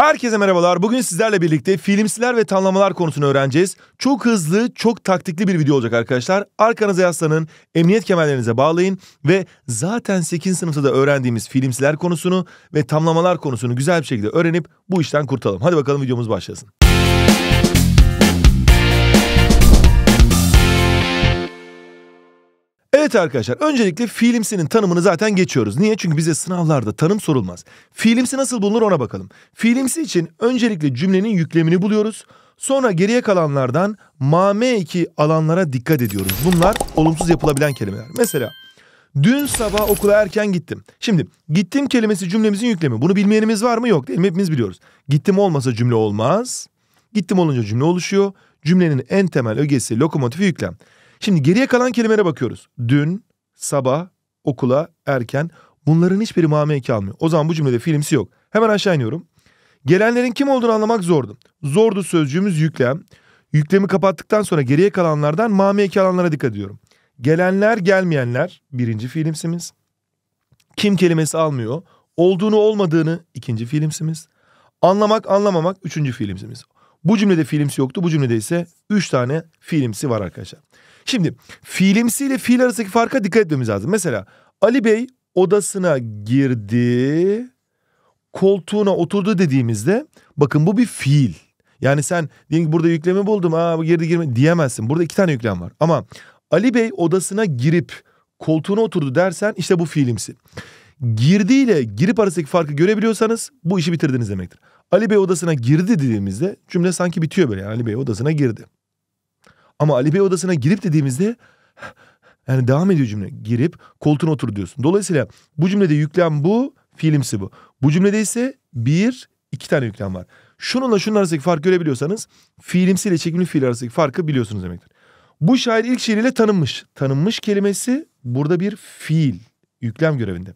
Herkese merhabalar. Bugün sizlerle birlikte filmsiler ve tanımlamalar konusunu öğreneceğiz. Çok hızlı, çok taktikli bir video olacak arkadaşlar. Arkanıza yaslanın, emniyet kemerlerinize bağlayın ve zaten 8. sınıfta da öğrendiğimiz filmsiler konusunu ve tamlamalar konusunu güzel bir şekilde öğrenip bu işten kurtulalım. Hadi bakalım videomuz başlasın. Evet arkadaşlar öncelikle fiilimsinin tanımını zaten geçiyoruz. Niye? Çünkü bize sınavlarda tanım sorulmaz. Fiilimsi nasıl bulunur ona bakalım. Fiilimsi için öncelikle cümlenin yüklemini buluyoruz. Sonra geriye kalanlardan mame eki alanlara dikkat ediyoruz. Bunlar olumsuz yapılabilen kelimeler. Mesela dün sabah okula erken gittim. Şimdi gittim kelimesi cümlemizin yüklemi. Bunu bilmeyenimiz var mı? Yok değil mi? Hepimiz biliyoruz. Gittim olmasa cümle olmaz. Gittim olunca cümle oluşuyor. Cümlenin en temel ögesi lokomotifi yüklem. Şimdi geriye kalan kelimelere bakıyoruz. Dün, sabah, okula, erken bunların hiçbiri mame kalmıyor. O zaman bu cümlede fiilimsi yok. Hemen aşağı iniyorum. Gelenlerin kim olduğunu anlamak zordu. Zordu sözcüğümüz yüklem. Yüklemi kapattıktan sonra geriye kalanlardan mame kalanlara dikkat ediyorum. Gelenler gelmeyenler birinci fiilimsimiz. Kim kelimesi almıyor. Olduğunu olmadığını ikinci fiilimsimiz. Anlamak anlamamak üçüncü fiilimsimiz. Bu cümlede fiilimsi yoktu. Bu cümlede ise üç tane fiilimsi var arkadaşlar. Şimdi fiilimsiyle fiil arasındaki farka dikkat etmemiz lazım. Mesela Ali Bey odasına girdi, koltuğuna oturdu dediğimizde bakın bu bir fiil. Yani sen diyelim ki burada yükleme buldum aa girdi girme diyemezsin. Burada iki tane yüklem var. Ama Ali Bey odasına girip koltuğuna oturdu dersen işte bu fiilimsi. Girdi ile girip arasındaki farkı görebiliyorsanız bu işi bitirdiniz demektir. Ali Bey odasına girdi dediğimizde cümle sanki bitiyor böyle. Yani Ali Bey odasına girdi. Ama Ali Bey odasına girip dediğimizde yani devam ediyor cümle. Girip koltuğuna otur diyorsun. Dolayısıyla bu cümlede yüklem bu, fiilimsi bu. Bu cümlede ise bir, iki tane yüklem var. Şununla şunun arasındaki fark görebiliyorsanız fiilimsi ile çekimli fiil arasındaki farkı biliyorsunuz demektir. Bu şair ilk şiiriyle tanınmış. Tanınmış kelimesi burada bir fiil, yüklem görevinde.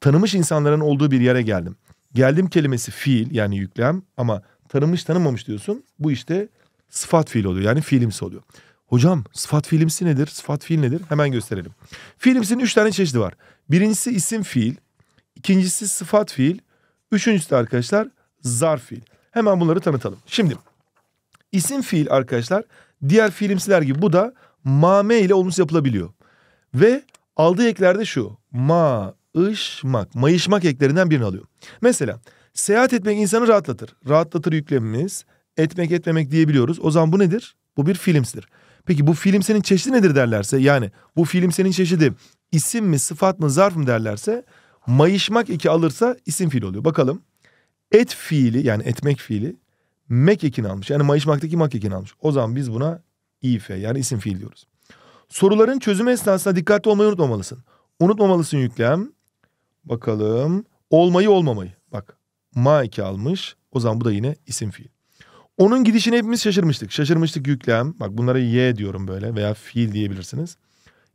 Tanımış insanların olduğu bir yere geldim. Geldim kelimesi fiil yani yüklem ama tanımış tanımamış diyorsun. Bu işte sıfat fiil oluyor yani fiilimsi oluyor. Hocam sıfat fiilimsi nedir? Sıfat fiil nedir? Hemen gösterelim. Fiilimsinin üç tane çeşidi var. Birincisi isim fiil. ikincisi sıfat fiil. Üçüncüsü de arkadaşlar zarf fiil. Hemen bunları tanıtalım. Şimdi isim fiil arkadaşlar diğer fiilimsiler gibi bu da mame ile olumsuz yapılabiliyor. Ve aldığı eklerde şu ma, ışmak, mayışmak eklerinden birini alıyor. Mesela seyahat etmek insanı rahatlatır. Rahatlatır yüklemimiz etmek etmemek diyebiliyoruz. O zaman bu nedir? Bu bir fiilimsidir. Peki bu film senin çeşidi nedir derlerse yani bu film senin çeşidi isim mi sıfat mı zarf mı derlerse mayışmak iki alırsa isim fiil oluyor. Bakalım et fiili yani etmek fiili mek ekini almış. Yani mayışmaktaki mak ekini almış. O zaman biz buna if yani isim fiil diyoruz. Soruların çözümü esnasında dikkatli olmayı unutmamalısın. Unutmamalısın yüklem. Bakalım olmayı olmamayı. Bak ma iki almış. O zaman bu da yine isim fiil. Onun gidişine hepimiz şaşırmıştık. Şaşırmıştık yüklem. Bak bunlara Y diyorum böyle veya fiil diyebilirsiniz.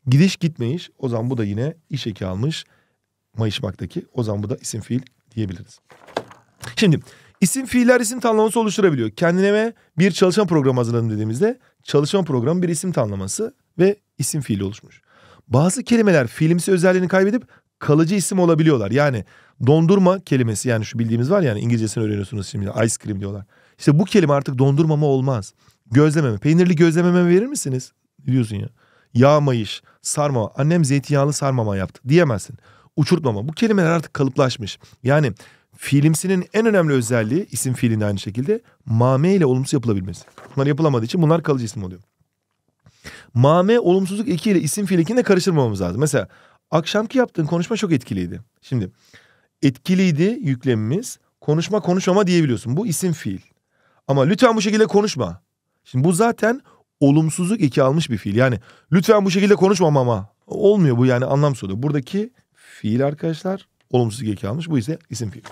Gidiş gitmeyiş. O zaman bu da yine iş eki almış. baktaki, O zaman bu da isim fiil diyebiliriz. Şimdi isim fiiller isim tanımlaması oluşturabiliyor. Kendime bir çalışma programı hazırladım dediğimizde çalışma programı bir isim tanımlaması ve isim fiili oluşmuş. Bazı kelimeler fiilimsi özelliğini kaybedip kalıcı isim olabiliyorlar. Yani dondurma kelimesi yani şu bildiğimiz var yani İngilizcesini öğreniyorsunuz şimdi ice cream diyorlar. İşte bu kelime artık dondurma mı olmaz. Gözlememe. Peynirli gözlememe verir misiniz? Diyorsun ya. Yağmayış, sarma. Annem zeytinyağlı sarmama yaptı diyemezsin. Uçurtmama. Bu kelimeler artık kalıplaşmış. Yani fiilimsinin en önemli özelliği isim fiilinin aynı şekilde mame ile olumsuz yapılabilmesi. Bunlar yapılamadığı için bunlar kalıcı isim oluyor. Mame olumsuzluk 2 ile isim fiil 2'ni de karıştırmamamız lazım. Mesela Akşamki yaptığın konuşma çok etkiliydi. Şimdi etkiliydi yüklemimiz. Konuşma konuşmama diyebiliyorsun. Bu isim fiil. Ama lütfen bu şekilde konuşma. Şimdi bu zaten olumsuzluk eki almış bir fiil. Yani lütfen bu şekilde konuşmam ama. Olmuyor bu yani anlam soruyor. Buradaki fiil arkadaşlar olumsuzluk eki almış. Bu ise isim fiil.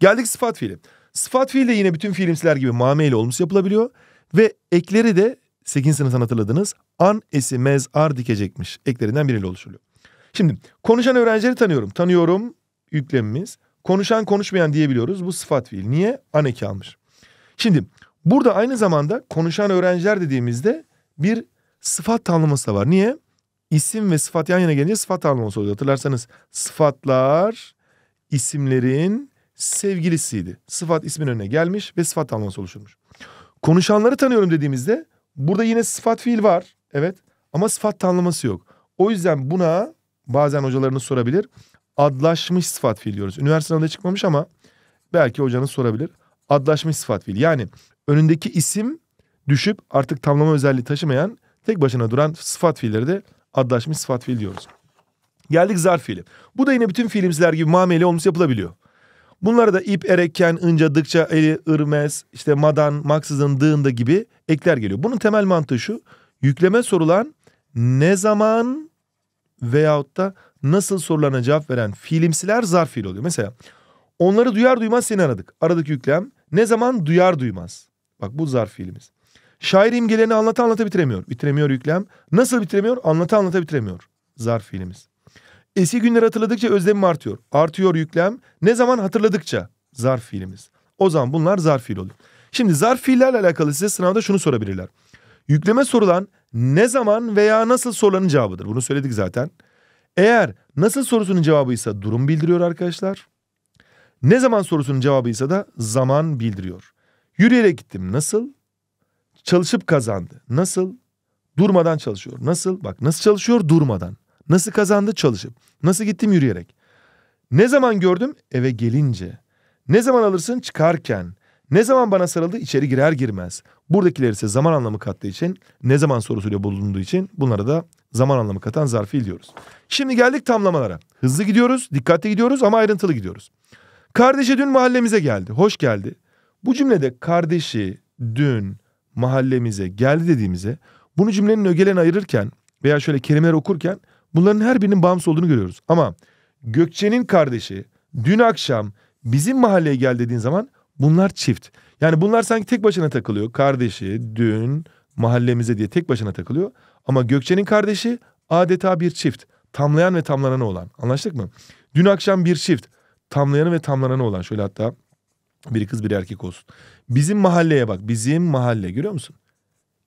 Geldik sıfat fiili. Sıfat fiil de yine bütün fiilimsiler gibi mame ile olumsuz yapılabiliyor. Ve ekleri de 8. sınıftan hatırladınız. An, esi, mez, ar dikecekmiş. Eklerinden biriyle oluşturuyor. Şimdi konuşan öğrencileri tanıyorum. Tanıyorum yüklemimiz. Konuşan konuşmayan diyebiliyoruz. Bu sıfat fiil. Niye? Aneki almış. Şimdi burada aynı zamanda konuşan öğrenciler dediğimizde bir sıfat tanımlaması da var. Niye? İsim ve sıfat yan yana gelince sıfat tanımlaması oluyor. Hatırlarsanız sıfatlar isimlerin sevgilisiydi. Sıfat ismin önüne gelmiş ve sıfat tanımlaması oluşturmuş. Konuşanları tanıyorum dediğimizde burada yine sıfat fiil var. Evet ama sıfat tanımlaması yok. O yüzden buna bazen hocalarınız sorabilir. Adlaşmış sıfat fiil diyoruz. Üniversite sınavında çıkmamış ama belki hocanız sorabilir. Adlaşmış sıfat fiil. Yani önündeki isim düşüp artık tamlama özelliği taşımayan tek başına duran sıfat fiilleri de adlaşmış sıfat fiil diyoruz. Geldik zarf fiili. Bu da yine bütün fiilimizler gibi mameli olmuş yapılabiliyor. Bunlara da ip, erekken, ınca, dıkça, eli, ırmez, işte madan, maksızın, dığında gibi ekler geliyor. Bunun temel mantığı şu. Yükleme sorulan ne zaman veyahut da nasıl sorularına cevap veren fiilimsiler zarf fiil oluyor. Mesela onları duyar duymaz seni aradık. aradık yüklem ne zaman duyar duymaz. Bak bu zarf fiilimiz. Şair imgelerini anlata anlata bitiremiyor. Bitiremiyor yüklem. Nasıl bitiremiyor? Anlata anlata bitiremiyor. Zarf fiilimiz. Eski günler hatırladıkça özlemim artıyor. Artıyor yüklem. Ne zaman hatırladıkça? Zarf fiilimiz. O zaman bunlar zarf fiil olur. Şimdi zarf fiillerle alakalı size sınavda şunu sorabilirler. Yükleme sorulan ne zaman veya nasıl sorulanın cevabıdır. Bunu söyledik zaten. Eğer nasıl sorusunun cevabıysa durum bildiriyor arkadaşlar. Ne zaman sorusunun cevabıysa da zaman bildiriyor. Yürüyerek gittim nasıl? Çalışıp kazandı. Nasıl? Durmadan çalışıyor. Nasıl? Bak nasıl çalışıyor? Durmadan. Nasıl kazandı? Çalışıp. Nasıl gittim? Yürüyerek. Ne zaman gördüm? Eve gelince. Ne zaman alırsın? Çıkarken. Ne zaman bana sarıldı? içeri girer girmez. Buradakiler ise zaman anlamı kattığı için ne zaman sorusuyla bulunduğu için bunlara da zaman anlamı katan zarf fiil diyoruz. Şimdi geldik tamlamalara. Hızlı gidiyoruz, dikkatli gidiyoruz ama ayrıntılı gidiyoruz. Kardeşi dün mahallemize geldi. Hoş geldi. Bu cümlede kardeşi dün mahallemize geldi dediğimize bunu cümlenin ögelerini ayırırken veya şöyle kelimeler okurken bunların her birinin bağımsız olduğunu görüyoruz. Ama Gökçe'nin kardeşi dün akşam bizim mahalleye geldi dediğin zaman bunlar çift. Yani bunlar sanki tek başına takılıyor. Kardeşi, dün mahallemize diye tek başına takılıyor. Ama Gökçe'nin kardeşi adeta bir çift. Tamlayan ve tamlananı olan. Anlaştık mı? Dün akşam bir çift. Tamlayanı ve tamlananı olan. Şöyle hatta biri kız biri erkek olsun. Bizim mahalleye bak. Bizim mahalle görüyor musun?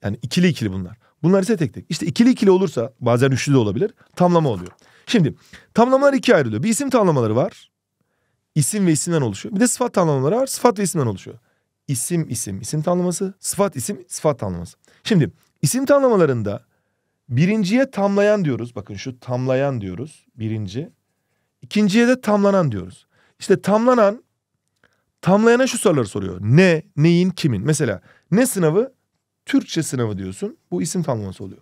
Yani ikili ikili bunlar. Bunlar ise tek tek. İşte ikili ikili olursa bazen üçlü de olabilir. Tamlama oluyor. Şimdi tamlamalar ikiye ayrılıyor. Bir isim tamlamaları var. İsim ve isimden oluşuyor. Bir de sıfat tamlamaları var. Sıfat ve isimden oluşuyor isim isim isim tamlaması, sıfat isim sıfat tamlaması. Şimdi isim tanımlamalarında birinciye tamlayan diyoruz. Bakın şu tamlayan diyoruz birinci. İkinciye de tamlanan diyoruz. İşte tamlanan tamlayana şu soruları soruyor. Ne, neyin, kimin? Mesela ne sınavı? Türkçe sınavı diyorsun. Bu isim tamlaması oluyor.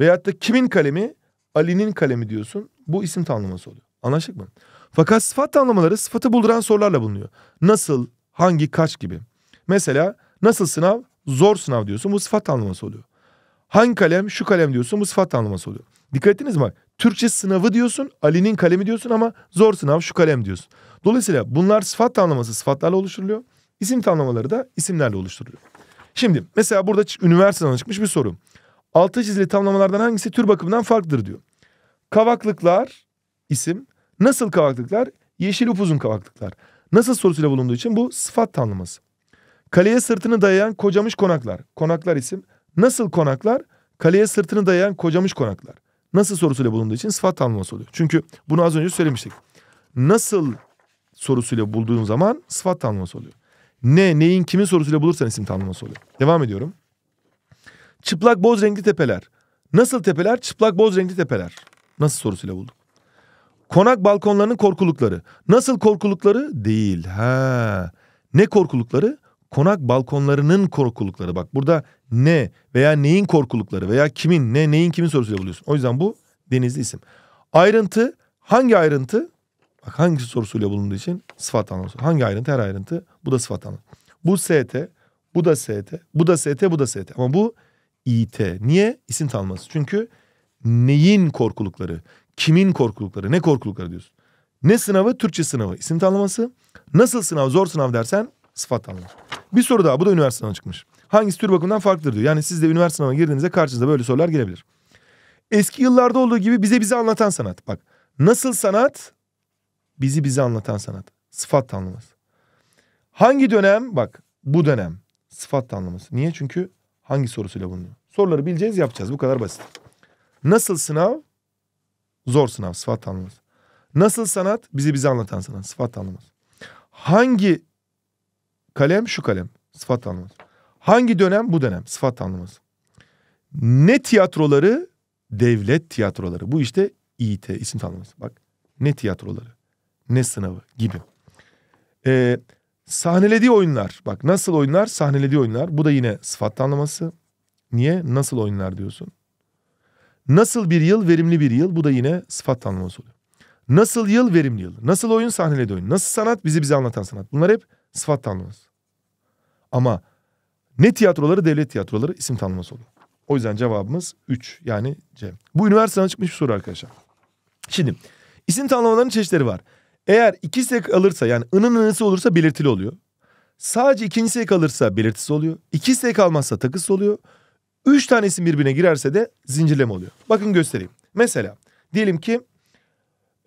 Veyahut da kimin kalemi? Ali'nin kalemi diyorsun. Bu isim tamlaması oluyor. Anlaştık mı? Fakat sıfat tanımlamaları sıfatı bulduran sorularla bulunuyor. Nasıl, hangi, kaç gibi. Mesela nasıl sınav? Zor sınav diyorsun. Bu sıfat anlaması oluyor. Hangi kalem? Şu kalem diyorsun. Bu sıfat anlaması oluyor. Dikkat ettiniz mi? Türkçe sınavı diyorsun, Ali'nin kalemi diyorsun ama zor sınav şu kalem diyorsun. Dolayısıyla bunlar sıfat tanımlaması sıfatlarla oluşturuluyor. İsim tanımlamaları da isimlerle oluşturuluyor. Şimdi mesela burada üniversiteden çıkmış bir soru. Altı çizili tanımlamalardan hangisi tür bakımından farklıdır diyor. Kavaklıklar isim. Nasıl kavaklıklar? Yeşil upuzun kavaklıklar. Nasıl sorusuyla bulunduğu için bu sıfat tanımlaması. Kaleye sırtını dayayan kocamış konaklar. Konaklar isim. Nasıl konaklar? Kaleye sırtını dayayan kocamış konaklar. Nasıl sorusuyla bulunduğu için sıfat tanımlaması oluyor. Çünkü bunu az önce söylemiştik. Nasıl sorusuyla bulduğun zaman sıfat tanımlaması oluyor. Ne, neyin, kimin sorusuyla bulursan isim tanımlaması oluyor. Devam ediyorum. Çıplak boz renkli tepeler. Nasıl tepeler? Çıplak boz renkli tepeler. Nasıl sorusuyla bulduk. Konak balkonlarının korkulukları. Nasıl korkulukları? Değil. Ha. Ne korkulukları? konak balkonlarının korkulukları bak burada ne veya neyin korkulukları veya kimin ne neyin kimin sorusuyla buluyorsun. O yüzden bu denizli isim. Ayrıntı hangi ayrıntı? Bak hangisi sorusuyla bulunduğu için sıfat anlamı. Hangi ayrıntı? Her ayrıntı. Bu da sıfat anlamı. Bu ST, bu da ST, bu da ST, bu da ST. Ama bu IT. Niye? İsim tanımlaması. Çünkü neyin korkulukları, kimin korkulukları, ne korkulukları diyorsun. Ne sınavı? Türkçe sınavı. İsim tanımlaması. Nasıl sınav? Zor sınav dersen sıfat anlamı. Bir soru daha bu da üniversite sınavına çıkmış. Hangisi tür bakımından farklıdır diyor. Yani siz de üniversite sınavına girdiğinizde karşınıza böyle sorular gelebilir. Eski yıllarda olduğu gibi bize bize anlatan sanat. Bak nasıl sanat? Bizi bize anlatan sanat. Sıfat tanımlaması. Hangi dönem? Bak bu dönem. Sıfat tanımlaması. Niye? Çünkü hangi sorusuyla bulunuyor? Soruları bileceğiz yapacağız. Bu kadar basit. Nasıl sınav? Zor sınav. Sıfat tanımlaması. Nasıl sanat? Bizi bize anlatan sanat. Sıfat tanımlaması. Hangi Kalem şu kalem. Sıfat anlamaz. Hangi dönem? Bu dönem. Sıfat anlamaz. Ne tiyatroları? Devlet tiyatroları. Bu işte İT isim tanımlaması. Bak ne tiyatroları ne sınavı gibi. Ee, sahnelediği oyunlar. Bak nasıl oyunlar? Sahnelediği oyunlar. Bu da yine sıfat tanımlaması. Niye? Nasıl oyunlar diyorsun. Nasıl bir yıl? Verimli bir yıl. Bu da yine sıfat tanımlaması oluyor. Nasıl yıl? Verimli yıl. Nasıl oyun? Sahnelediği oyun. Nasıl sanat? Bizi bize anlatan sanat. Bunlar hep sıfat tanımlaması. Ama ne tiyatroları devlet tiyatroları isim tanıması oldu. O yüzden cevabımız 3 yani C. Bu üniversiteden çıkmış bir soru arkadaşlar. Şimdi isim tanımlamalarının çeşitleri var. Eğer iki ikisi alırsa yani ının ınısı olursa belirtili oluyor. Sadece ikinci ek alırsa belirtisi oluyor. İki ek almazsa takısı oluyor. Üç tanesi birbirine girerse de zincirleme oluyor. Bakın göstereyim. Mesela diyelim ki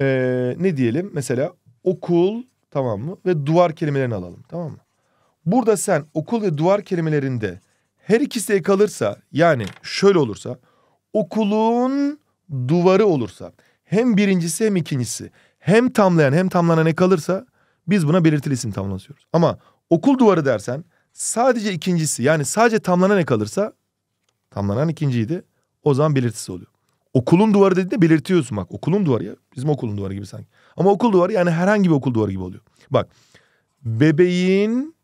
ee, ne diyelim? Mesela okul tamam mı? Ve duvar kelimelerini alalım tamam mı? Burada sen okul ve duvar kelimelerinde her ikisi kalırsa yani şöyle olursa okulun duvarı olursa hem birincisi hem ikincisi hem tamlayan hem tamlanan ek kalırsa biz buna belirtili isim tamlanıyoruz Ama okul duvarı dersen sadece ikincisi yani sadece tamlanan ek kalırsa tamlanan ikinciydi o zaman belirtisi oluyor. Okulun duvarı dediğinde belirtiyorsun bak okulun duvarı ya bizim okulun duvarı gibi sanki. Ama okul duvarı yani herhangi bir okul duvarı gibi oluyor. Bak bebeğin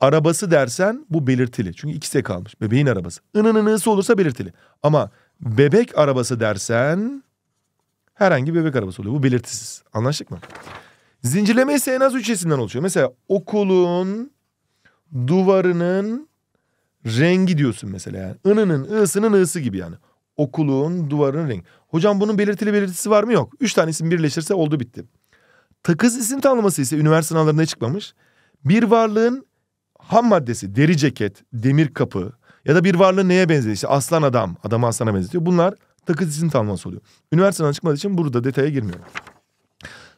arabası dersen bu belirtili. Çünkü ikisi kalmış. Bebeğin arabası. Inınınısı olursa belirtili. Ama bebek arabası dersen herhangi bir bebek arabası oluyor. Bu belirtisiz. Anlaştık mı? Zincirleme ise en az üç resimden oluşuyor. Mesela okulun duvarının rengi diyorsun mesela yani. Inının ısının ısı gibi yani. Okulun duvarının rengi. Hocam bunun belirtili belirtisi var mı? Yok. Üç tanesini birleşirse oldu bitti. Takız isim tanımlaması ise üniversite sınavlarında çıkmamış. Bir varlığın ham maddesi deri ceket, demir kapı ya da bir varlığı neye benzediği işte aslan adam, adamı aslana benzetiyor. Bunlar takı dizinin tanımlaması oluyor. Üniversiteden çıkmadığı için burada detaya girmiyorum.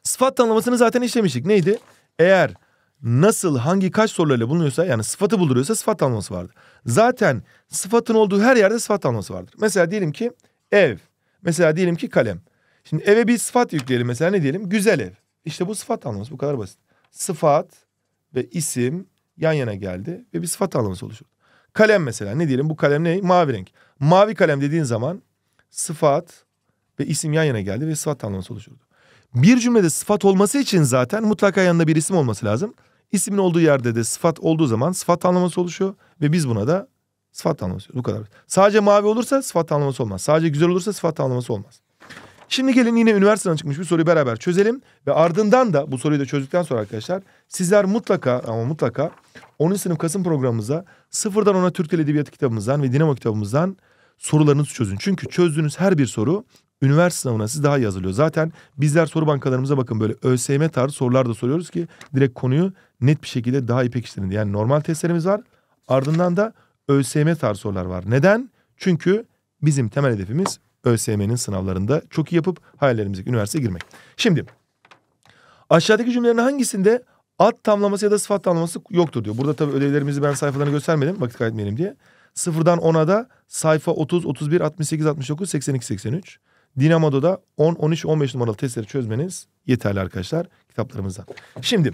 Sıfat tanımlamasını zaten işlemiştik. Neydi? Eğer nasıl, hangi, kaç sorularıyla bulunuyorsa yani sıfatı bulduruyorsa sıfat tanımlaması vardır. Zaten sıfatın olduğu her yerde sıfat tanımlaması vardır. Mesela diyelim ki ev. Mesela diyelim ki kalem. Şimdi eve bir sıfat yükleyelim. Mesela ne diyelim? Güzel ev. İşte bu sıfat tanımlaması. Bu kadar basit. Sıfat ve isim yan yana geldi ve bir sıfat anlaması oluşur. Kalem mesela ne diyelim bu kalem ne? Mavi renk. Mavi kalem dediğin zaman sıfat ve isim yan yana geldi ve sıfat anlaması oluşurdu. Bir cümlede sıfat olması için zaten mutlaka yanında bir isim olması lazım. İsimin olduğu yerde de sıfat olduğu zaman sıfat anlaması oluşuyor ve biz buna da sıfat anlaması diyoruz. Bu kadar. Sadece mavi olursa sıfat anlaması olmaz. Sadece güzel olursa sıfat anlaması olmaz. Şimdi gelin yine üniversiteden çıkmış bir soruyu beraber çözelim ve ardından da bu soruyu da çözdükten sonra arkadaşlar Sizler mutlaka ama mutlaka 10. sınıf Kasım programımıza sıfırdan ona Türk Dil Edebiyatı kitabımızdan ve Dinamo kitabımızdan sorularınızı çözün. Çünkü çözdüğünüz her bir soru üniversite sınavına siz daha iyi hazırlıyor. Zaten bizler soru bankalarımıza bakın böyle ÖSYM tarzı sorular da soruyoruz ki direkt konuyu net bir şekilde daha iyi pekiştirin. Yani normal testlerimiz var ardından da ÖSYM tarzı sorular var. Neden? Çünkü bizim temel hedefimiz ÖSYM'nin sınavlarında çok iyi yapıp hayallerimizdeki üniversiteye girmek. Şimdi aşağıdaki cümlelerin hangisinde Ad tamlaması ya da sıfat tamlaması yoktur diyor. Burada tabii ödevlerimizi ben sayfalarını göstermedim vakit kaybetmeyelim diye. Sıfırdan 10'a da sayfa 30, 31, 68, 69, 82, 83. Dinamo'da da 10, 13, 15 numaralı testleri çözmeniz yeterli arkadaşlar kitaplarımızdan. Şimdi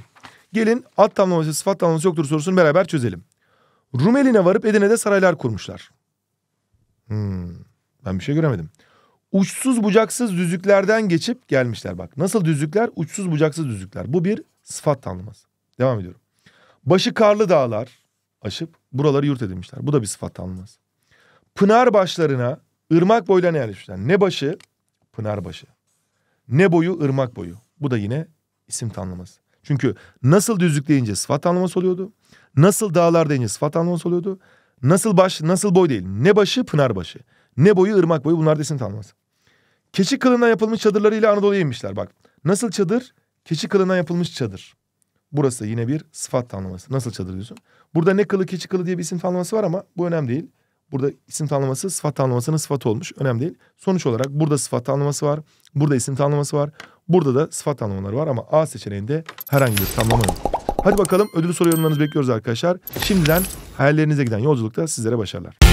gelin ad tamlaması sıfat tamlaması yoktur sorusunu beraber çözelim. Rumeli'ne varıp Edirne'de saraylar kurmuşlar. Hmm, ben bir şey göremedim. Uçsuz bucaksız düzlüklerden geçip gelmişler bak. Nasıl düzlükler? Uçsuz bucaksız düzlükler. Bu bir Sıfat tanımlaması. Devam ediyorum. Başı karlı dağlar aşıp buraları yurt edinmişler. Bu da bir sıfat tanımlaması. Pınar başlarına ırmak boylarına yerleşmişler. Ne başı? Pınar başı. Ne boyu? ırmak boyu. Bu da yine isim tanımlaması. Çünkü nasıl düzlük deyince sıfat tanımlaması oluyordu. Nasıl dağlar deyince sıfat tanımlaması oluyordu. Nasıl baş, nasıl boy değil. Ne başı? Pınar başı. Ne boyu? ırmak boyu. Bunlar da isim tanımlaması. Keçi kılından yapılmış çadırlarıyla Anadolu'ya inmişler bak. Nasıl çadır? Keçi kılına yapılmış çadır. Burası yine bir sıfat tanımlaması. Nasıl çadır diyorsun? Burada ne kılı keçi kılı diye bir isim tanımlaması var ama bu önemli değil. Burada isim tanımlaması sıfat tanımlamasının sıfatı olmuş. Önemli değil. Sonuç olarak burada sıfat tanımlaması var. Burada isim tanımlaması var. Burada da sıfat tanımlamaları var ama A seçeneğinde herhangi bir tanımlama yok. Hadi bakalım ödül soru yorumlarınızı bekliyoruz arkadaşlar. Şimdiden hayallerinize giden yolculukta sizlere başarılar.